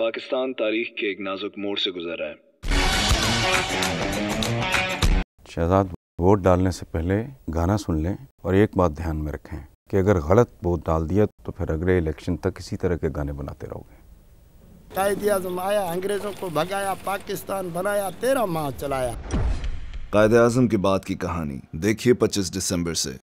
पाकिस्तान तारीख के एक नाजुक मोड़ से गुजर रहा है शहजाद वोट डालने से पहले गाना सुन लें और एक बात ध्यान में रखें कि अगर गलत वोट डाल दिया तो फिर अगले इलेक्शन तक इसी तरह के गाने बनाते रहोगे कायदे आया अंग्रेज़ों को भगाया पाकिस्तान बनाया तेरा माह चलाया कायदे आजम की बात की कहानी देखिए 25 दिसंबर से